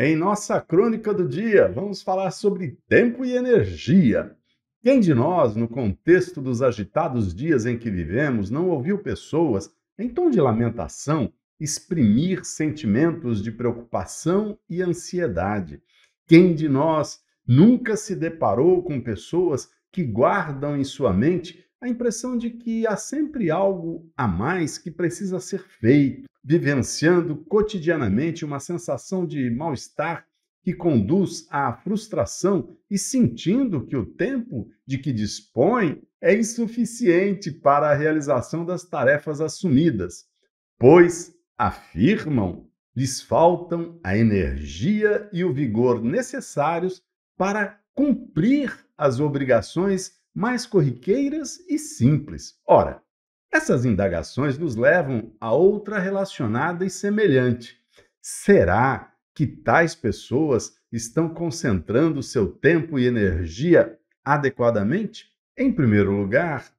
Em nossa crônica do dia, vamos falar sobre tempo e energia. Quem de nós, no contexto dos agitados dias em que vivemos, não ouviu pessoas, em tom de lamentação, exprimir sentimentos de preocupação e ansiedade? Quem de nós nunca se deparou com pessoas que guardam em sua mente a impressão de que há sempre algo a mais que precisa ser feito, vivenciando cotidianamente uma sensação de mal-estar que conduz à frustração e sentindo que o tempo de que dispõe é insuficiente para a realização das tarefas assumidas, pois, afirmam, lhes faltam a energia e o vigor necessários para cumprir as obrigações mais corriqueiras e simples. Ora, essas indagações nos levam a outra relacionada e semelhante. Será que tais pessoas estão concentrando seu tempo e energia adequadamente? Em primeiro lugar,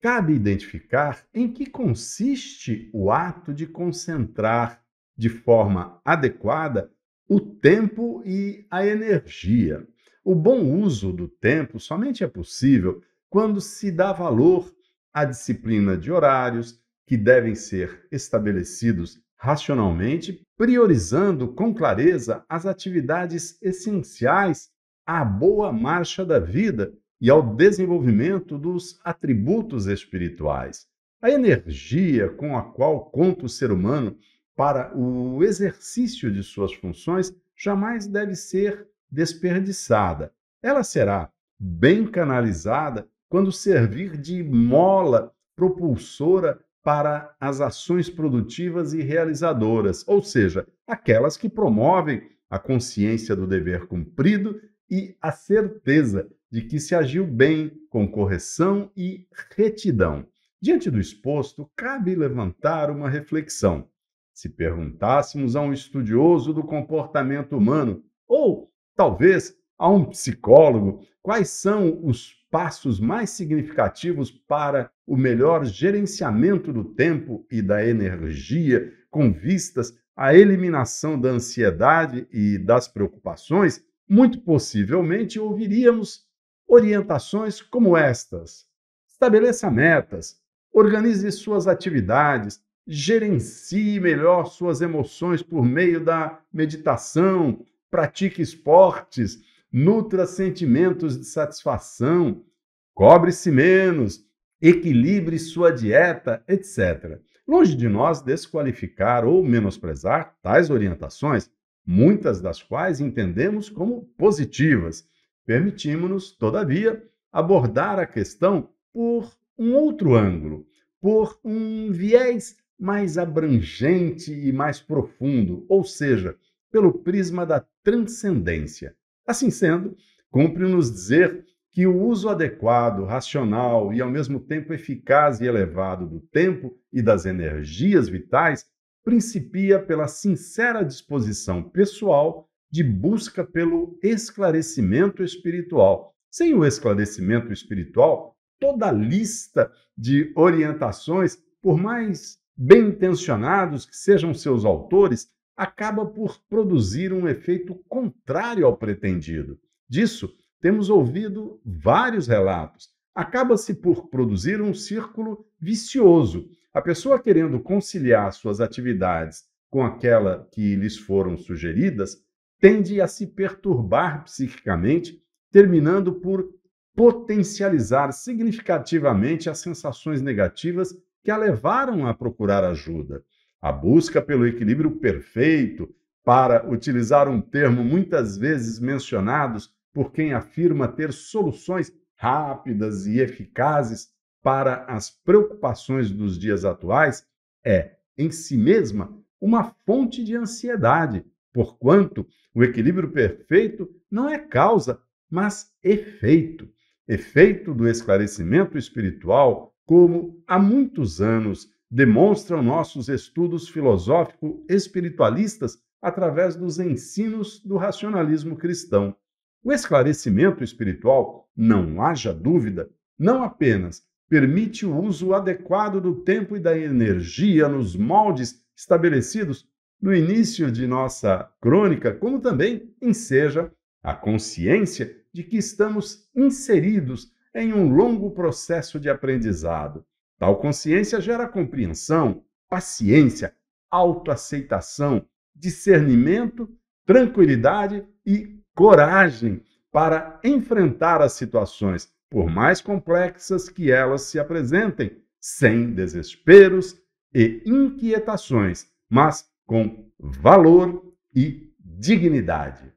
cabe identificar em que consiste o ato de concentrar de forma adequada o tempo e a energia. O bom uso do tempo somente é possível quando se dá valor à disciplina de horários que devem ser estabelecidos racionalmente, priorizando com clareza as atividades essenciais à boa marcha da vida e ao desenvolvimento dos atributos espirituais. A energia com a qual conta o ser humano para o exercício de suas funções jamais deve ser desperdiçada. Ela será bem canalizada quando servir de mola propulsora para as ações produtivas e realizadoras, ou seja, aquelas que promovem a consciência do dever cumprido e a certeza de que se agiu bem, com correção e retidão. Diante do exposto, cabe levantar uma reflexão. Se perguntássemos a um estudioso do comportamento humano ou talvez a um psicólogo, quais são os passos mais significativos para o melhor gerenciamento do tempo e da energia com vistas à eliminação da ansiedade e das preocupações, muito possivelmente ouviríamos orientações como estas: estabeleça metas, organize suas atividades, gerencie melhor suas emoções por meio da meditação, pratique esportes, nutra sentimentos de satisfação, cobre-se menos, equilibre sua dieta, etc. Longe de nós desqualificar ou menosprezar tais orientações, muitas das quais entendemos como positivas. Permitimos-nos, todavia, abordar a questão por um outro ângulo, por um viés mais abrangente e mais profundo, ou seja, pelo prisma da transcendência. Assim sendo, cumpre-nos dizer que o uso adequado, racional e ao mesmo tempo eficaz e elevado do tempo e das energias vitais principia pela sincera disposição pessoal de busca pelo esclarecimento espiritual. Sem o esclarecimento espiritual, toda a lista de orientações, por mais bem intencionados que sejam seus autores, acaba por produzir um efeito contrário ao pretendido. Disso temos ouvido vários relatos. Acaba-se por produzir um círculo vicioso. A pessoa querendo conciliar suas atividades com aquela que lhes foram sugeridas tende a se perturbar psiquicamente, terminando por potencializar significativamente as sensações negativas que a levaram a procurar ajuda a busca pelo equilíbrio perfeito, para utilizar um termo muitas vezes mencionado por quem afirma ter soluções rápidas e eficazes para as preocupações dos dias atuais, é, em si mesma, uma fonte de ansiedade, porquanto o equilíbrio perfeito não é causa, mas efeito. Efeito do esclarecimento espiritual, como há muitos anos demonstram nossos estudos filosófico-espiritualistas através dos ensinos do racionalismo cristão. O esclarecimento espiritual, não haja dúvida, não apenas permite o uso adequado do tempo e da energia nos moldes estabelecidos no início de nossa crônica, como também enseja a consciência de que estamos inseridos em um longo processo de aprendizado. Tal consciência gera compreensão, paciência, autoaceitação, discernimento, tranquilidade e coragem para enfrentar as situações, por mais complexas que elas se apresentem, sem desesperos e inquietações, mas com valor e dignidade.